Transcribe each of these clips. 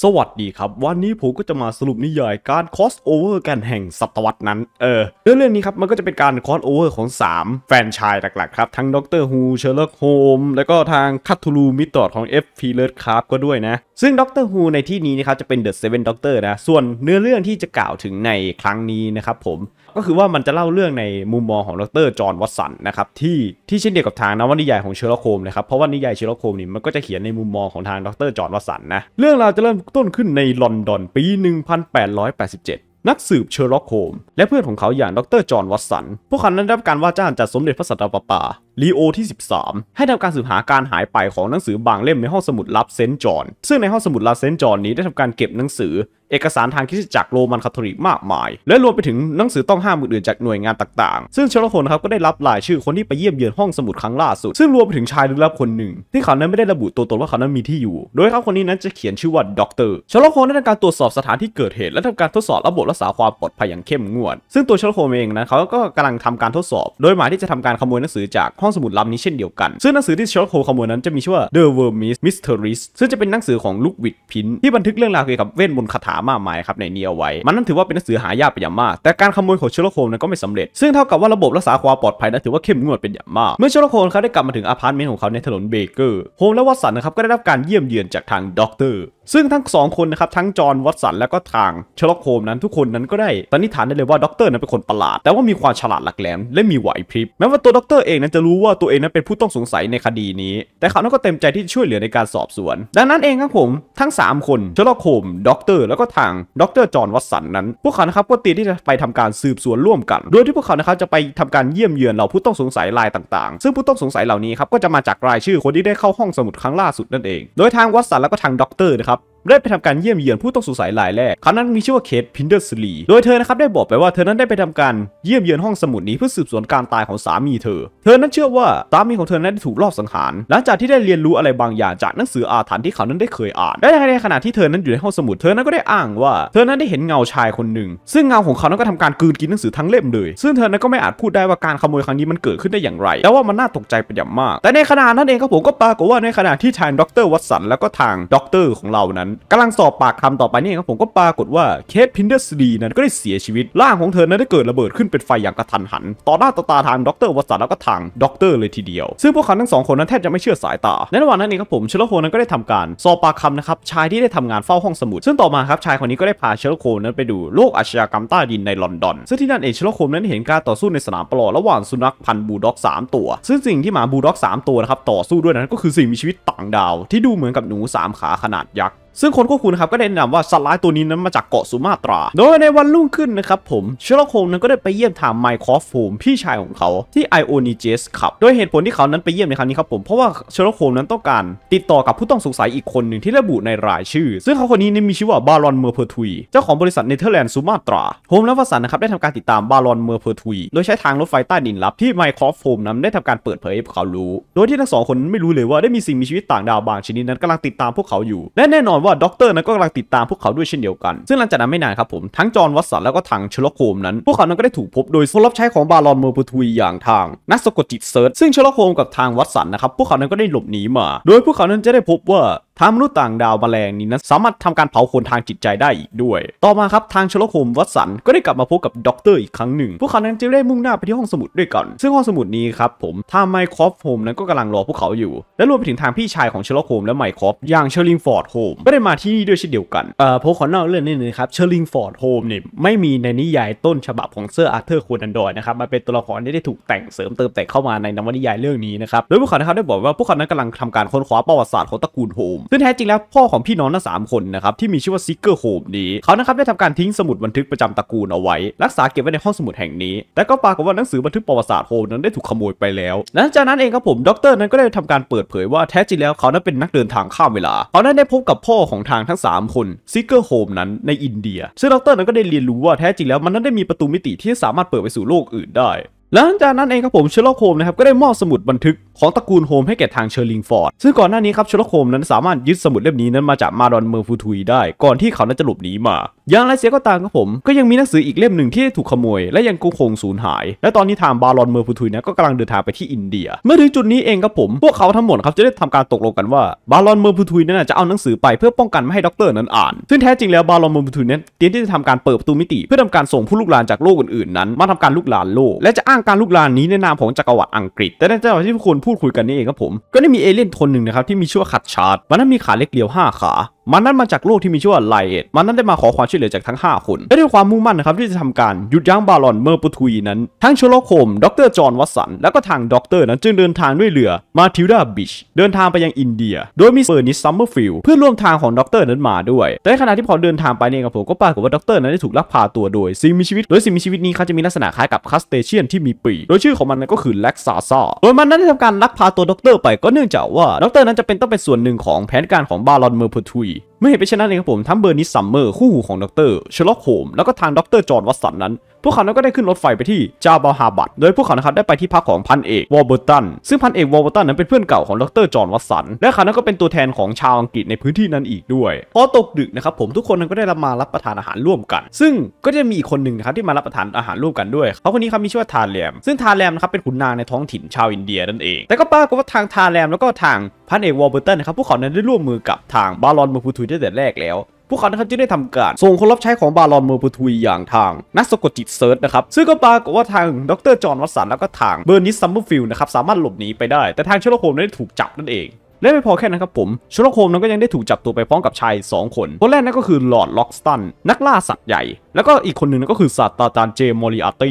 สวัสดีครับวันนี้ผมก็จะมาสรุปนิยายการคอสโอเวอร์กันแห่งศตวรรษนั้นเออเรื่องเรื่องนี้ครับมันก็จะเป็นการคอสโอเวอร์ของ 3 แฟนชายหลักๆครับ ทั้งด็อกเตอร์ฮูเชอร์ล็อกโฮมแล้วก็ทางคัตทูลูมิตอดของ f อ l e r d c ครับก็ด้วยนะ ซึ่งด็อกเตอร์ฮูในที่นี้นะครับจะเป็นเดอะเซเว่นด็อกเตอร์นะส่วนเนื้อเรื่องที่จะกล่าวถึงในครั้งนี้นะครับผมก็คือว่ามันจะเล่าเรื่องในมุมมองของดรจอห์นวัตสันนะครับที่ที่เช่นเดียวกับทางนวนิยายของเชอร์ล็อกโฮมนะครับ เพราะว่านิยายเชอร์ล็อกโฮมนี่มันก็จะเขียนในมุมมองของทางดรจอห์นวัตสันนะ เรื่องราวจะเริ่มต้นขึ้นในลอนดอนปี 1887 นักสืบเชอร์ล็อกโฮมและเพื่อนของเขาอย่างดรจอห์นวัตสันพวกเขานั้นได้รับการว่าจ้างจากสมเด็จพระสัตตะปาปาลีโอที่13 ให้ทำการสืบหาการหายไปของหนังสือบางเล่มในห้องสมุดลับเซนจอนซึ่งในห้องสมุดลับเซนจอนนี้ได้ทำการเก็บหนังสือ เอกสารทางคิสจักรโรมันคาทอลิกมากมาย และรวมไปถึงหนังสือต้องห้ามอื่น ๆ จากหน่วยงานต่าง ๆ ซึ่งเชลโคนครับก็ได้รับรายชื่อคนที่ไปเยี่ยมเยือนห้องสมุดครั้งล่าสุดซึ่งรวมไปถึงชายลึกลับคนหนึ่ง ที่เขานั้นไม่ได้ระบุตัวตนว่าเขานั้นมีที่อยู่ โดยเขาคนนี้นั้นจะเขียนชื่อว่าด็อกเตอร์เชลโคนได้ทำการตรวจสอบสถานที่เกิดเหตุและทำการทดสอบระบบรักษาความปลอดภัยอย่างเข้มงวด ซึ่งตัวเชลโคนเองนั้นเขาก็กาลังทำการทดสอบ โดยหมายที่จะทำการขโมยหนังสือจากห้องสมุดลับนี้เช่นเดียวกัน ซึ่งหนังสือที่เชอร์โคขโมยนั้นจะมีชื่อว่า The Vermis Mysteries ซึ่งจะเป็นหนังสือของลูกวิดพินที่บันทึกเรื่องราวเกี่ยวกับเวทมนต์คาถามากมายครับในนี้เอาไว้ มันนั้นถือว่าเป็นหนังสือหายากเป็นอย่างมาก แต่การขโมยของเชอร์โคนั้นก็ไม่สำเร็จ ซึ่งเท่ากับว่าระบบรักษาความปลอดภัยนั้นถือว่าเข้มงวดเป็นอย่างมาก เมื่อเชอร์โคเขาได้กลับมาถึงอพาร์ตเมนต์ของเขาในถนนเบเกอร์โฮมและวัสันนะครับก็ได้รับการเยี่ยมเยือนจากทางด็อกเตอร์ซึ่งทั้งสองคนนะครับ ทั้งจอห์นวัตสันและก็ทางเชล็อกโฮมนั้นทุกคนนั้นก็ได้ตันนิ้ฐานได้เลยว่าด็อกเตอร์นั้นเป็นคนประหลาด แต่ว่ามีความฉลาดหลักแหลมและมีไหวพริบแม้ว่าตัวด็อกเตอร์เองนั้นจะรู้ว่าตัวเองนั้นเป็นผู้ต้องสงสัยในคดีนี้ แต่เขานั้นก็เต็มใจที่จะช่วยเหลือในการสอบสวน ดังนั้นเองครับผมทั้ง 3 คนเชล็อกโฮมด็อกเตอร์แล้วก็ทางด็อกเตอร์จอห์นวัตสันนั้นพวกเขานะครับก็เตรียมที่จะไปทำการสืบสวนร่วมกัน โดยที่พวกเขานะครับจะไปทำการเยี่ยมเยือนเหล่าผู้ต้องสงสัยรายต่างๆ ซึ่งผู้ต้องสงสัยเหล่านี้ครับก็จะมาจากรายชื่อคนที่ได้เข้าห้องสมุดครั้งล่าสุดนั่นเอง โดยทางวัตสันแล้วก็ทางด็อกเตอร์นะครับได้ไปทำการเยี่ยมเยือนผู้ต้องสงสัยรายแรกเขานั้นมีชื่อว่าเคทพินเดอร์สลีโดยเธอนะครับได้บอกไปว่าเธอนั้นได้ไปทำการเยี่ยมเยือนห้องสมุดนี้เพื่อสืบสวนการตายของสามีเธอ เธอนั้นเชื่อว่าสามีของเธอนั้นได้ถูกลอบสังหาร หลังจากที่ได้เรียนรู้อะไรบางอย่างจากหนังสืออาถรรพ์ที่เขานั้นได้เคยอ่านและในขณะที่เธอนั้นอยู่ในห้องสมุด เธอนั้นก็ได้อ้างว่าเธอนั้นได้เห็นเงาชายคนหนึ่ง ซึ่งเงาของเขานั้นก็ทำการกืนกินหนังสือทั้งเล่มเลย ซึ่งเธอนั้นก็ไม่อาจพูดได้ว่าการขโมยครั้งนี้มันเกิดขึ้นได้อย่างไร แต่ว่ามันน่าตกใจเป็นอย่างมาก แต่ในขณะนั้นเองครับผมก็ปรากฏว่าในขณะที่ทางดรวัตสันแล้วก็ทางดรของเรานั้นกำลังสอบปากคำต่อไปนี่ครับผมก็ปรากฏว่าเคทพินเดอร์สตีนั้นก็ได้เสียชีวิต ร่างของเธอนั้นได้เกิดระเบิดขึ้นเป็นไฟอย่างกระทันหัน ต่อหน้าต่อตาทางดร์วัสดแล้วก็ทางดร์เลยทีเดียว ซึ่งพวกเขาทั้งสองคนนั้นแทบจะไม่เชื่อสายตา ในระหว่างนั้นเองครับผมเชลโคนั้นก็ได้ทำการสอบปากคำนะครับชายที่ได้ทำงานเฝ้าห้องสมุด ซึ่งต่อมาครับชายคนนี้ก็ได้พาเชลโคนั้นไปดูโลกอาชญากรรมใต้ดินในลอนดอนซึ่งที่นั่นเองเชลโคนั้นเห็นการต่อสู้ในสนามปลอระหว่างสุนัขพันธุ์บูลด็อก3ตัวซึ่งสิ่งที่หมาบูด็อก3ตัวนะครับต่อสู้ด้วยนั้นก็คือสิ่งมีชีวิตต่างดาว ที่ดูเหมือนกับหนู3ขาขนาดยักษ์ซึ่งคนควบคุมครับก็ได้แนะนำว่าสัตว์ร้ายตัวนี้นั้นมาจากเกาะสุมาตรา โดยในวันรุ่งขึ้นนะครับผมเชลโคงนั้นก็ได้ไปเยี่ยมถามไมค์คอฟโฮมพี่ชายของเขาที่ไอโอนิเจสครับโดยเหตุผลที่เขานั้นไปเยี่ยมในครั้งนี้ครับผมเพราะว่าเชลโคงนั้นต้องการติดต่อกับผู้ต้องสงสัยอีกคนหนึ่งที่ระบุในรายชื่อ ซึ่งเขาคนนี้นมีชื่อว่าบารอนเมอร์เพอร์ทุยเจ้าของบริษัทเนเธอร์แลนด์สุมาตราโฮมและวสันนะครับได้ทำการติดตามบารอนเมอร์เพอร์ทุยโดยใช้ทางรถไฟใต้ดินลับที่ไมค์คอฟโฮมนั้นได้ทำการเปิดเผยให้เขารู้โดยที่ทั้งสองคนไม่รู้เลยว่าได้มีสิ่งมีชีวิตต่างดาวบางชนิดนั้นกำลังติดตามพวกเขาอยู่และแน่นอนว่าด็อกเตอร์นั้นก็กำลังติดตามพวกเขาด้วยเช่นเดียวกัน ซึ่งหลังจากนั้นไม่นานครับผมทั้งจอห์นวัตสันแล้วก็ทางเชลโคมนั้น พวกเขานั้นก็ได้ถูกพบโดยคนรับใช้ของบารอนเมอร์ปูทุยอย่างทางนักสะกดจิตเซิร์ชซึ่งเชลโคมกับทางวัตสันนะครับพวกเขานั้นก็ได้หลบหนีมา โดยพวกเขานั้นจะได้พบว่าทางมนุษย์ต่างดาวมาแมลงนี้นั้นสามารถทำการเผาคนทางจิตใจได้อีกด้วย ต่อมาครับ ทางชลโคมวัตสัน ก็ได้กลับมาพบกับด็อกเตอร์อีกครั้งหนึ่ง พวกเขานั้นจะได้มุ่งหน้าไปที่ห้องสมุดด้วยกัน ซึ่งห้องสมุดนี้ครับผมทางไมคอฟโฮมนั้นก็กำลังรอพวกเขาอยู่ และรวมไปถึงทางพี่ชายของชลโคมและไมคอฟอย่างเชอร์ลิงฟอร์ดโฮมก็ได้มาที่นี่ด้วยเช่นเดียวกัน เอ่อพวกเขาเน่าเรื่องนี้นะครับเชอร์ลิงฟอร์ดโฮมเนี่ยไม่มีในนิยายต้นฉบับของเซอร์อาร์เธอร์โคนันดอยนะครับมาเป็นตัวละครที่ได้ถูกแต่งเสริมเติมแต่เข้ามาในนวนิยายเรื่องนี้นะครับโดยพวกเขานะครับได้บอกว่าพวกเขานั้นกำลังทำการค้นคว้าประวัติศาสตร์ของตระกูลโฮมซึ่งแท้จริงแล้วพ่อของพี่น้องทั้งสามคนนะครับ ที่มีชื่อว่าซิกเกอร์โฮมนี้เขานะครับได้ทำการทิ้งสมุดบันทึกประจำตระกูลเอาไว้ รักษาเก็บไว้ในห้องสมุดแห่งนี้ แต่ก็ปรากฏว่าหนังสือบันทึกประวัติศาสตร์โฮมนั้นได้ถูกขโมยไปแล้ว หลังจากนั้นเองครับผมด็อกเตอร์นั้นก็ได้ทำการเปิดเผยว่าแท้จริงแล้วเขานั้นเป็นนักเดินทางข้ามเวลาเขานั้นได้พบกับพ่อของทางทั้ง 3 คนซิกเกอร์โฮมนั้นในอินเดียซึ่งด็อกเตอร์นั้นก็ได้เรียนรู้ว่าแท้จริงแล้วมันนั้นได้มีประตูมิติที่สามารถเปิดไปสู่โลกอื่นได้หลังจากนั้นเองครับผมเชลอกโคม นะครับ ก็ได้มอบสมุดบันทึกของตระกูลโฮม ให้แก่ทางเชอร์ลิงฟอร์ด ซึ่งก่อนหน้านี้ครับเชลอกโคมนั้นสามารถยึดสมุดเล่มนี้นั้นมาจากมาดอนเมอร์ฟูทุยได้ ก่อนที่เขานั้นจะหลบหนีมา อย่างไรเสียก็ตามครับผม ก็ยังมีหนังสืออีกเล่มหนึ่งที่ถูกขโมย และยังคงสูญหายและตอนนี้ทางบารอนเมอร์ฟูทุยนะก็กำลังเดินทางไปที่อินเดีย เมื่อถึงจุดนี้เองครับผมพวกเขาทั้งหมดครับจะได้ทำการตกลงกันว่าบารอนเมอร์ฟูทุยนั้นจะเอาหนังสือไปเพื่อป้องกันไม่ให้ด็อกเตอร์นั้นอ่านซึ่งแท้จริงแล้วบารอนเมอร์ฟูทุยนั้นเตรียมที่จะทำการเปิดประตูมิติเพื่อทำการส่งผู้ลูกลานจากโลกอื่นๆ นั้นมาทำการลูกลานโลกและจะอ้างางการลุกลานนี้ในนามของจักรวรรดิอังกฤษแต่ในจังหวะที่พวกคุณพูดคุยกันนี่เองครับผม ก็ได้มีเอเลี่ยนคนหนึ่งนะครับที่มีชื่อว่าขัดชาร์ดมันนั้นมีขาเล็กเดียว5ขามันนั้นมาจากโลกที่มีชื่อว่าไลเอตมันนั้นได้มาขอความช่วยเหลือจากทั้ง5คนและด้วยความมุ่งมั่นนะครับที่จะทำการหยุดยั้งบาลอนเมอร์ปุทุยนั้นทั้งชโลโคมดรจอห์นวัตสันแล้วก็ทางดร์นั้นจึงเดินทางด้วยเรือมาทิวดาบิชเดินทางไปยังอินเดีย โดยมีเฟอร์นิสซัมเมอร์ฟิลเพื่อร่วมทางของดร์นั้นมาด้วย แต่ขณะที่พอเดินทางไปเนี่ยครับผมก็ปรากฏว่าดร์นั้นได้ถูกลักพาตัวโดยสิ่งมีชีวิตโดยสิ่งมีชีวิตนี้เขาจะมีลักษณะคล้ายกับคัสเตเชียนที่มีีปีโดยชื่อของมันก็คือแล็กซาซาโดยมันนั้นได้ทำการลักพาตัวด็อกเตอร์ไปก็เนื่องจากว่าด็อกเตอร์นั้นจะเป็นต้องเป็นส่วนหนึ่งของแผนการของบารอนเมอร์เพทุยไม่เห็นเป็นเช่นนั้นเลยครับผมทั้งเบอร์นิสซัมเมอร์คู่หูของดรเชลล็อกโฮมแล้วก็ทางดรจอห์นวัตสันนั้น พวกเขาก็ได้ขึ้นรถไฟไปที่จาบาฮาบัตโดยพวกเขาครับได้ไปที่พักของพันเอกวอลเบอร์ตัน ซึ่งพันเอกวอลเบอร์ตันนั้นเป็นเพื่อนเก่าของดรจอห์นวัตสันและเขาก็เป็นตัวแทนของชาวอังกฤษในพื้นที่นั้นอีกด้วย พอตกดึกนะครับผมทุกคนก็ได้มารับประทานอาหารร่วมกัน ซึ่งก็จะมีอีกคนหนึ่งนะครับที่มารับประทานอาหารร่วมกันด้วยเขาคนนี้เขามีชื่อว่าทาแรมซึ่งทาแรมนะครับเป็นขุนนางในท้องถิ่นชาวอินเดียนั่นเองแต่ก็ปรากฏว่าทางทาแรมแล้วก็ทางพันเอกวอลเบอร์ตันนะครับพวกเขาได้ร่วมมือกับทางบาลอนมูพูทูตั้งแต่แรกแล้ว พวกเขานะครับจึงได้ทำการส่งคนรับใช้ของบารอนเมอร์ปูทุยอย่างทาง นักสะกดจิตเซิร์ชนะครับซึ่งก็ปรากฏว่าทางดรจอห์นวัตสันแล้วก็ทางเบอร์นิสซัมเมอร์ฟิลด์นะครับ สามารถหลบหนีไปได้ แต่ทางเชลโคมได้ถูกจับนั่นเอง และไม่พอแค่นั้นครับผมชโลโคมนั้นก็ยังได้ถูกจับตัวไปพร้อมกับชาย2คน คนแรกนั่นก็คือลอร์ดล็อกสตันนักล่าสัตว์ใหญ่ แล้วก็อีกคนหนึ่งนั่นก็คือศาสตราจารย์เจมอริอาตี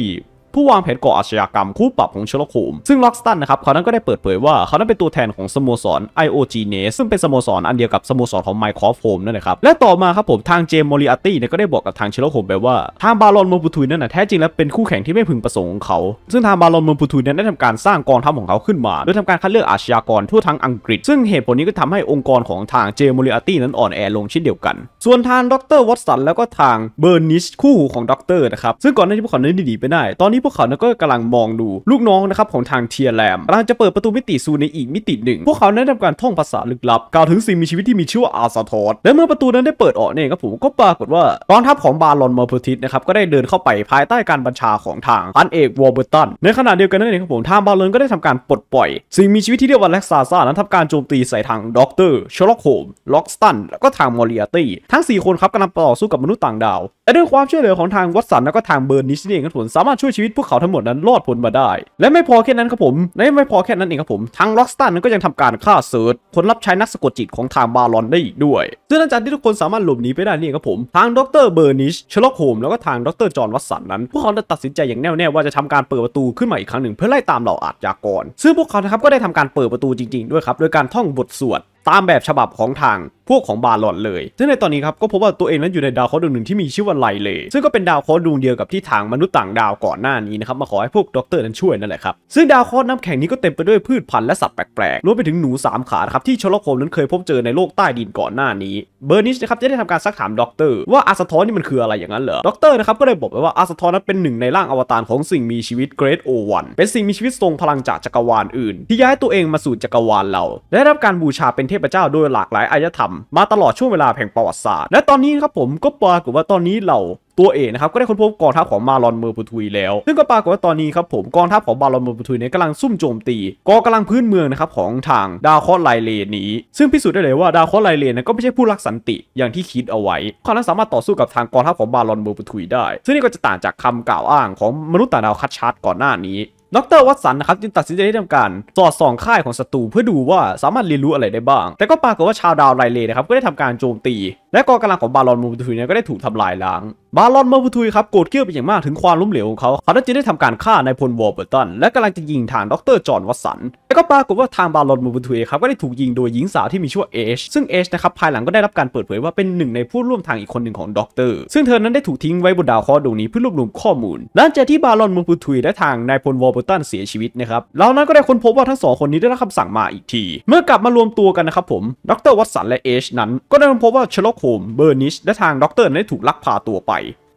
ผู้วางแผนก่ออาชญากรรมคู่ปรับของเชลโคม ซึ่งล็อกสตันนะครับเขานั้นก็ได้เปิดเผยว่า เขานั้นเป็นตัวแทนของสโมสร IOG n e s ซึ่งเป็นสโมสรอันเดียวกับสโมสรของ m i c r o f o m นั่นแหละครับ และต่อมาครับผมทางเจมมอริอาตตี้เนี่ยก็ได้บอกกับทางเชลโคมไปว่าทางบาลอนมอปูทุย นั่นนะแท้จริงแล้วเป็นคู่แข่งที่ไม่พึงประสงค์ของเขา ซึ่งทางบาลอนมอปูทุยนั้นได้ทำการสร้างกองทัพของเขาขึ้นมาโดยทำการคัดเลือกอาชญากรทั่วทั้งอังกฤษ ซึ่งเหตุผลนี้ก็ทำให้องค์กรของทางเจมมอริอาตตี้นั้นอ่อนแอลงเช่นเดียวกัน ส่วนทางดรวอตสันแล้วก็ทางเบอร์นิชคู่หูของดรนะครับซึ่งก่อนหน้าที่พวกเขานั้หนีไปได้ตอนนี้ที่พวกเขานั้นก็กำลังมองดูลูกน้องนะครับ ของทางเทียแรมกำลังจะเปิดประตูมิติสู่ในอีกมิติหนึ่ง พวกเขานั้นทำการท่องภาษาลึกลับกล่าวถึงสิ่งมีชีวิตที่มีชื่อว่าอาซาทอสและเมื่อประตูนั้นได้เปิดออกเนี่ยครับผมก็ปรากฏว่ากองทัพของบาลอนมอร์พอติสนะครับก็ได้เดินเข้าไปภายใต้การบัญชาของทางพันเอกวอร์เบอร์ตันในขณะเดียวกันนั้นเองครับผมทางบาลอนก็ได้ทำการปลดปล่อยสิ่งมีชีวิตที่เรียกว่าแล็กซาซ่านั้นทำการโจมตีใส่ทางด็อกเตอร์ชอล็อกโฮมล็อกสตันแล้วก็ทางมอริอาตี้ทั้ง 4 คนครับกำลังต่อสู้กับมนุษย์ต่างดาวและด้วยความช่วยเหลือของทางวัตสันแล้วก็ทางเบอร์นิชนี่ยครับผมสามารถช่วยชีวิตพวกเขาทั้งหมดนั้นรอดพ้นมาได้ และไม่พอแค่นั้นครับผมในไม่พอแค่นั้นเองครับผม ทางล็อกสตันนั้นก็ยังทำการฆ่าเซิร์ชคนรับใช้นักสะกดจิตของทางบาลอนได้อีกด้วย ซึ่งหลังจากที่ทุกคนสามารถหลบหนีไปได้นี่ครับผม ทางดรเบอร์นิชชล็อกโฮมแล้วก็ทางดรจอห์นวัตสันนั้น พวกเขาได้ตัดสินใจอย่างแน่วแน่ว่าจะทำการเปิดประตูขึ้นมาอีกครั้งหนึ่งเพื่อไล่ตามเหล่าอาชญากรซึ่งพวกเขานะครับก็ได้ทำการเปิดประตูจริง ๆด้วยครับโดยการท่องบทสวดตามแบบฉบับของทางพวกของบาลอนเลย ซึ่งในตอนนี้ครับ ก็พบว่าตัวเองนั้นอยู่ในดาวเคราะห์ดวงหนึ่งที่มีชื่อว่าไลเลซึ่งก็เป็นดาวเคราะห์ดวงเดียวกับที่ทางมนุษย์ต่างดาวก่อนหน้านี้นะครับ มาขอให้พวกด็อกเตอร์นั้นช่วยนั่นแหละครับ ซึ่งดาวเคราะห์น้ำแข็งนี้ก็เต็มไปด้วยพืชพันธุ์และสัตว์แปลก ๆ รวมไปถึงหนูสามขาครับที่ชลโคมนั้นเคยพบเจอในโลกใต้ดินก่อนหน้านี้ เบอร์นิชนะครับจะได้ทำการซักถามด็อกเตอร์ว่าอาสทอนนี่มันคืออะไรอย่างนั้นเหรอด็อกเตอร์นะครับก็เลยบอกไปว่าอาสทอนนั้นเป็นหนึ่งในร่างอวตารของสิ่งมีชีวิตเกรดโอวันเป็นสิ่งมีชีวิตทรงพลังจากจักรวาลอื่น ที่ย้ายตัวเองมาสู่จักรวาลเรา ได้รับการบูชาเป็นเเทพเจ้าโดยหลากหลายอารยธรรมมาตลอดช่วงเวลาแห่งประวัติศาสตร์ และตอนนี้ครับผมก็ปรากฏว่าตอนนี้เราตัวเองนะครับก็ได้ค้นพบกองทัพของมาลอนเมอร์ปูทุยแล้ว ซึ่งก็ปรากฏว่าตอนนี้ครับผมกองทัพของมาลอนเมอร์ปูทุยเนี่ยกำลังซุ่มโจมตีกองกำลังพื้นเมืองนะครับของทางดาวคไลเลนนี้ ซึ่งพิสูจน์ได้เลยว่าดาวคไลเลนนั้นก็ไม่ใช่ผู้รักสันติอย่างที่คิดเอาไว้เขานั้นสามารถต่อสู้กับทางกองทัพของมาลอนเมอร์ปูทุยได้ ซึ่งนี่ก็จะต่างจากคำกล่าวอ้างของมนุษย์ต่างดาวคัดชาร์ตก่อนหน้านี้ดรวัตสันนะครับจึงตัดสินใจที่จะทำการสอดส่องค่ายของศัตรูเพื่อดูว่าสามารถเรียนรู้อะไรได้บ้าง แต่ก็ปรากฏว่าชาวดาวไรเลยนะครับ ก็ได้ทำการโจมตีและกองกำลังของบารอนมูบูทุยเนี่ยก็ได้ถูกทำลายล้าง บารอนมูบูทุยครับโกรธเกลียวไปอย่างมากถึงความล้มเหลวของเขา เขาจึงได้ทำการฆ่านายพลวอร์เบอร์ตันและกำลังจะยิงทางดรจอห์นวัตสันแล้วก็ปรากฏว่าทางบารอนมูบูทุยครับ ก็ได้ถูกยิงโดยหญิงสาวที่มีชื่อว่าเอช ซึ่งเอชนะครับ ภายหลังก็ได้รับการเปิดเผยว่าเป็นหนึ่ง ในผู้ร่วมทางอีกคนหนึ่งของด็อกเตอร์ซึ่งเธอนั้นได้ถูกทิ้งไว้บนดาวเคราะห์ดวงนี้เพื่อรวบรวมข้อมูลหลังจากที่บารอนมูบูทุยและทางนายพลวอ์เบอร์ตันเสียชีวิตนะครับเรานั้นก็ได้ค้นพบว่าทั้งสองคนนี้ได้รับคำสั่งมาอีกที เมื่อกลับมารวมตัวกันนะครับผมดรวัตสันและเอชนั้นก็ได้ค้นพบว่าชลลโฮมเบอร์นิชและทางด็อกเตอร์นั้นได้ถูกลักพาตัวไป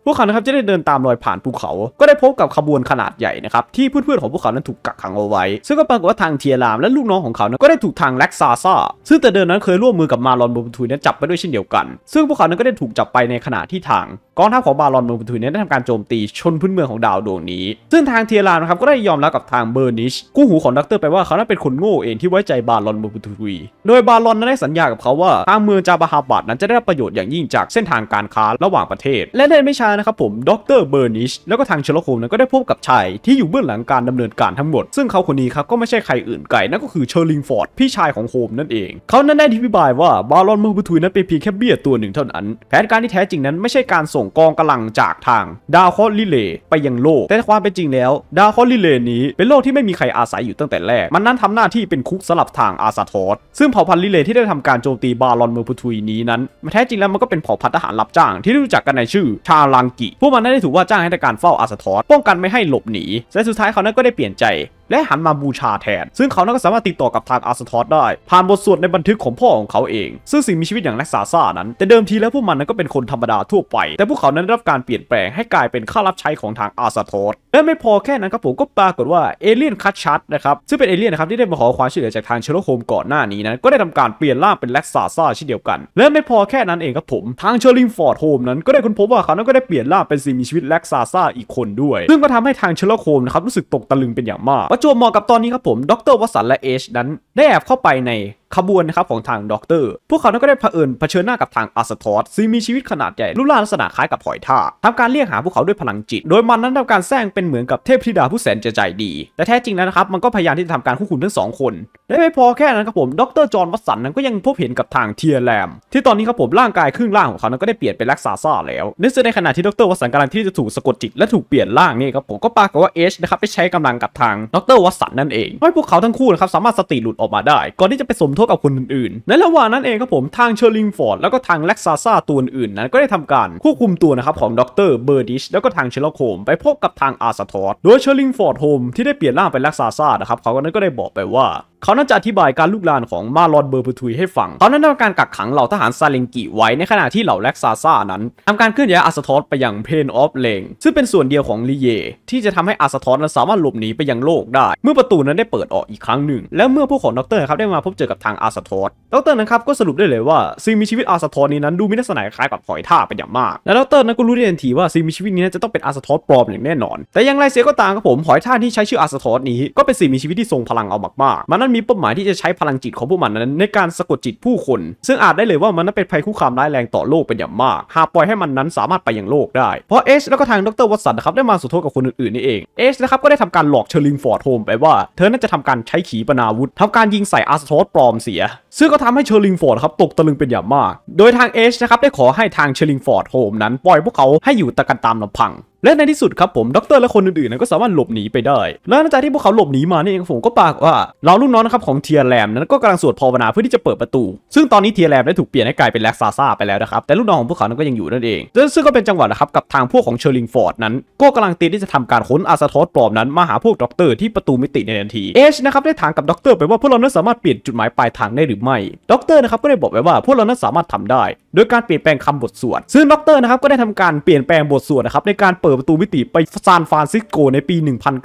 พวกเขานะครับจะได้เดินตามรอยผ่านภูเขา ก็ได้พบกับขบวนขนาดใหญ่นะครับที่เพื่อนๆของพวกเขานั้นถูกกักขังเอาไว้ ซึ่งก็ปรากฏว่าทางเทียรามและลูกน้องของเขาก็ได้ถูกทางแล็กซาซ่าซึ่งแต่เดิมนั้นเคยร่วมมือกับมารอนบูทุยนั้นจับไปด้วยเช่นเดียวกัน ซึ่งพวกเขานั้นก็ได้ถูกจับไปในขณะที่ทางกองทัพของบารอนเมบอทุยนั้นได้ทำการโจมตีชนพื้นเมืองของดาวดวงนี้ซึ่งทางเทียรามนะครับก็ได้ยอมรับกับทางเบอร์นิชกู้หูของดักเตอร์ไปว่าเขานั้นเป็นคนโง่เองที่ไว้ใจบารอนเมบอทุยโดยบารอนนั้นได้สัญญากับเขาว่าทางเมืองจาบาฮาบัดนั้นจะได้รับประโยชน์อย่างยิ่งจากเส้นทางการค้าระหว่างประเทศ และในไม่ช้านะครับผมดรเบอร์นิช แล้วก็ทางเชลโคมนั้นก็ได้พบกับชายที่อยู่เบื้องหลังการดำเนินการทั้งหมด ซึ่งเขาคนนี้ครับก็ไม่ใช่ใครอื่นไกลนั่นก็คือเชอร์ลิงฟอร์ด พี่ชายของโฮมนั่นเอง เขานั้นได้อธิบายว่า บารอนมือบุทุยนั้นเป็นเพียงแค่เบี้ยตัวหนึ่งเท่านั้น แผนการที่แท้จริงนั้นไม่ใช่การส่งกองกำลังจากทางดาวคอลิเลไปยังโลก แต่ความเป็นจริงแล้ว ดาวคอลิเลนี้ เป็นโลกที่ไม่มีใครอาศัยอยู่ตั้งแต่แรกมันนั้นทำหน้าที่เป็นคุกสลับทางอาซาทอสซึ่งเผ่าพันธุ์ลิเลที่ได้ทำการโจมตีบารอนมือบุทุยนี้นั้นแท้จริงแล้วมันก็เป็นเผ่าพันธุ์ทหารรับจ้างที่รู้จักกันในชื่อชาลังงกิพวกมันได้ถูกว่าจ้างให้ทำการเฝ้าอาสทอสป้องกันไม่ให้หลบหนีและสุดท้ายเขานั้นก็ได้เปลี่ยนใจและหันมาบูชาแทน ซึ่งเขานั้นก็สามารถติดต่อกับทางอาสทอสได้ ผ่านบทสวดในบันทึกของพ่อของเขาเอง ซึ่งสิ่งมีชีวิตอย่างนักซาซ่านั้น แต่เดิมทีแล้วพวกมันนั้นก็เป็นคนธรรมดาทั่วไป แต่พวกเขานั้นได้รับการเปลี่ยนแปลงให้กลายเป็นข้ารับใช้ของทางอาสทอสและไม่พอแค่นั้นครับผมก็ปรากฏว่าเอเลี่ยนคัตชัดนะครับ ซึ่งเป็นเอเลี่ยนนะครับที่ได้มาขอความช่วยเหลือจากทางเชลโคโฮมก่อนหน้านี้นั้น ก็ได้ทำการเปลี่ยนร่างเป็นแลกซาซ่าเช่นเดียวกัน และไม่พอแค่นั้นเองครับผม ทางเชลิงฟอร์ดโฮมนั้นก็ได้ค้นพบว่าเขานั้นก็ได้เปลี่ยนร่างเป็นสิ่งมีชีวิตแลกซาซ่าอีกคนด้วย ซึ่งก็ทำให้ทางเชลโคมนะครับรู้สึกตกตะลึงเป็นอย่างมากประจวบเหมาะกับตอนนี้ครับผม ดรวสันและเอชนั้นได้แอบเข้าไปในขบวนนะครับของทางด็อกเตอร์ พวกเขาก็ได้เผอิญเผชิญหน้ากับทางอาสทอสซึ่งมีชีวิตขนาดใหญ่รูปร่างลักษณะคล้ายกับหอยทากทำการเรียกหาพวกเขาด้วยพลังจิต โดยมันนั้นทำการแซงเป็นเหมือนกับเทพธิดาผู้แสนจะใจดี แต่แท้จริงแล้วนะครับมันก็พยายามที่จะทำการควบคุมทั้งสองคนแด้ไม่พอแค่นั้นครับผมด็อกรจอห์นวัตสันนั้นก็ยังพบเห็นกับทางเทียแรมที่ตอนนี้ครับผมร่างกายครึ่งล่างของเขานั้นก็ได้เปลี่ยนเป็นลักซาซ่าแล้วในส่อในขณะที่ดรวัตสันกำลังที่จะถูกสะกดจิตและถูกเปลี่ยนร่างนี่ครับผมก็ปรากฏว่าเอชนะครับไปใช้กำลังกับทางดรวัตสันนั่นเองให้พวกเขาทั้งคู่นะครับสามารถสติหลุดอกมาได้ ก่อนที่จะไปสมทบกับคนอื่นๆ ในระหว่างนั้นเองครับผมทางเชอร์ลิงฟอร์ด แล้วก็ทางเล็กซาซาตัวอื่น นั้นก็ได้ทำการควบคุมตัวนะครับของดรเบอร์ดิชแล้วก็ทางเชลโคมไปพบกับทางอาสทอสโดยเชอร์ลิงฟอร์ดโฮมที่ได้เปลี่ยนร่างเป็นเล็กซาซานะครับ เขาก็นั้นก็ได้บอกไปว่าเขาน่าจะอธิบายการลุกลานของมาลอนเบอร์ปทุยให้ฟัง เขานั้นทำการกักขังเหล่าทหารซาเลงกิไว้ในขณะที่เหล่าแล็กซาซ่านั้น ทำการเคลื่อนย้ายอาสทอสไปยังเพนออฟเลงซึ่งเป็นส่วนเดียวของลีเยที่จะทำให้อาสทอสนั้นสามารถหลบหนีไปยังโลกได้ เมื่อประตูนั้นได้เปิดออกอีกครั้งหนึ่ง แล้วเมื่อพวกของดรครับได้มาพบเจอกับทางอาสทอสดรนั้นครับก็สรุปได้เลยว่าสิ่งมีชีวิตอาสทอสนี้นั้นดูมีลักษณะคล้ายกับหอยทากเป็นอย่างมาก และดรนั้นก็รู้ได้ทันทีว่าสิ่งมีชีวิตนี้จะต้องเป็นอาสทอสปลอมอย่างแน่นอนแต่อย่างไรเสียก็ตามครับผมหอยทากที่ใช้ชื่ออาสทอสนี้ก็เป็นสิ่งมีชีวิตที่ทรงพลังเอามากๆมันนั้นมีเป้าหมายที่จะใช้พลังจิตของพวกมันนั้นในการสะกดจิตผู้คน ซึ่งอาจได้เลยว่ามันนั้นเป็นภัยคุกคามร้ายแรงต่อโลกเป็นอย่างมาก หากปล่อยให้มันนั้นสามารถไปยังโลกได้ เพราะเอชแล้วก็ทางดรวัตสันนะครับได้มาสุโทษกับคนอื่นๆนี่เองเอชนะครับก็ได้ทำการหลอกเชอร์ลิงฟอร์ดโฮมไปว่า เธอน่าจะทำการใช้ขีปนาวุธทำการยิงใส่อาร์สโตสปลอมเสีย ซึ่งก็ทำให้เชอร์ลิงฟอร์ดครับตกตะลึงเป็นอย่างมาก โดยทางเอชนะครับได้ขอให้ทางเชอร์ลิงฟอร์ดโฮมนั้นปล่อยพวกเขาให้อยู่ตะกันตามลำพังและในที่สุดครับผมด็อกเตอร์และคนอื่นๆนนั้ก็สามารถหลบหนีไปได้และหลังจากที่พวกเขาหลบหนีมาเนี่เองผมก็ปากว่า เราลูกน้องนะครับของเทียแรมนั้นก็กำลังสวดภาวนาเพื่อที่จะเปิดประตู ซึ่งตอนนี้เทียแรมได้ถูกเปลี่ยนให้กลายเป็นแล็กซาซาไปแล้วนะครับ แต่ลูกน้องของพวกเขานั้นก็ยังอยู่นั่นเอง ซึ่งก็เป็นจังหวะนะครับกับทางพวกของเชอร์ลิงฟอร์ดนั้นก็กำลังเตรียมที่จะทำการค้นอาสาทอสปลอมนั้น มาหาพวกด็อกเตอร์ที่ประตูมิติในทันทีเอชนะครับได้ถามกับด็อกเตอร์ไปว่าพวกเรานั้นสามารถเปลี่ยนจุดหมายปลายทางได้หรือไม่ด็อกเตอร์นะครับก็ได้บอกไว้ว่าพวกเรานั้นสามารถทำได้ โดยการเปลี่ยนแปลงคำบทสวดซึ่งด็อกเตอร์นะครับก็ได้ทำการเปลี่ยนแปลงบทสวดนะครับในการเปิดดประตูมิติไปซานฟรานซิสโกในปี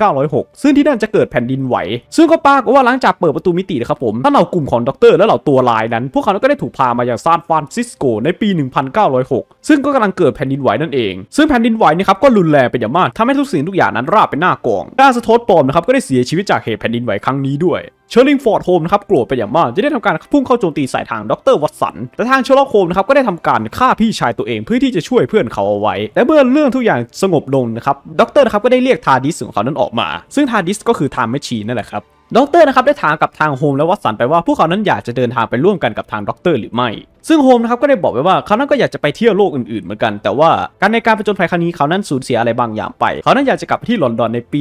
1906 ซึ่งที่นั่นจะเกิดแผ่นดินไหว ซึ่งก็ปากว่าหลังจากเปิดประตูมิตินะครับผม ท่านเหล่ากลุ่มของด็อกเตอร์และเหล่า ตัวลาย นั้น พวกเขาก็ได้ถูกพามาอย่างซานฟรานซิสโกในปี 1906 ซึ่งก็กำลังเกิดแผ่นดินไหวนั่นเอง ซึ่งแผ่นดินไหวนี่ครับก็รุนแรงเป็นอย่างมากทำให้ทุกสิ่งทุกอย่างนั้นราบเป็นหน้ากอง ด้านสโตทปอมนะครับก็ได้เสียชีวิตจากเหตุแผ่นดินไหวครั้งนี้ด้วยเชอร์ลิงฟอร์ดโฮมนะครับโกรธไปอย่างมาก จะได้ทำการพุ่งเข้าโจมตีสายทางดรวัตสันแต่ทางเชอร์ล็อกโฮมนะครับก็ได้ทำการฆ่าพี่ชายตัวเองเพื่อที่จะช่วยเพื่อนเขาเอาไว้ และเมื่อเรื่องทุกอย่างสงบลงนะครับด็อกเตอร์นะครับก็ได้เรียกทาดิสของเขานั้นออกมา ซึ่งทาดิสก็คือทามแมชชีนนั่นแหละครับด็อกเตอร์นะครับได้ถามกับทางโฮมและวัตสันไปว่าพวกเขานั้นอยากจะเดินทางไปร่วมกันกับทางด็อกเตอร์หรือไม่ซึ่งโฮมนะครับก็ได้บอกไว้ว่าเขานั้นก็อยากจะไปเที่ยวโลกอื่นๆเหมือนกัน แต่ว่าการในการปจนภัยครั้งนี้เขานั้นสูญเสียอะไรบางอย่างไปเขานั้นอยากจะกลับไปที่ลอนดอนในปี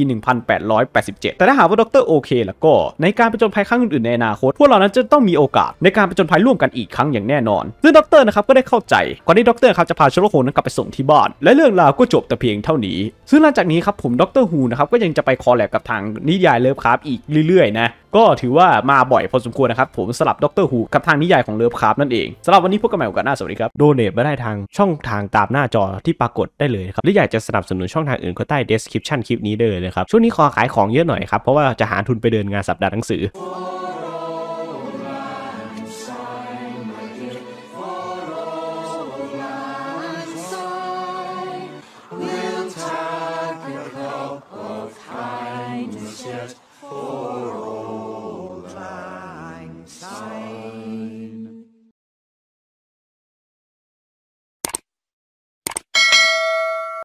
1887 แต่ถ้าหากว่าดรโอเคแล้วก็ ในการปจนภัยครั้งอื่นๆในอนาคต พวกเรานั้นจะต้องมีโอกาสในการปจนภัยร่วมกันอีกครั้งอย่างแน่นอนซึ่งดรนะครับก็ได้เข้าใจก่อนที่ดรครับจะพาชโลโฮนั้นกลับไปส่งที่บ้านและเรื่องราวก็จบแต่เพียงเท่านี้ ซึ่งหลังจากนี้ครับผมดรฮูนะครับก็ยังจะไปคอลแลบกับทางนิยายเลิฟคราฟอีกเรื่อยๆนะก็ถือว่ามาบ่อยพอสมควรนะครับผมสลับดรฮูกับทางนิยายของเลิฟคราฟนั่นเองสำหรับวันนี้พบกันใหม่โอกาสหน้า สวัสดีครับ โดเนทมาได้ทางช่องทางตามหน้าจอที่ปรากฏได้เลยครับ หรืออยากจะสนับสนุนช่องทางอื่นก็ใต้ description คลิปนี้ได้เลยนะครับ ช่วงนี้ขอขายของเยอะหน่อยครับ เพราะว่าจะหาทุนไปเดินงานสัปดาห์หนังสือ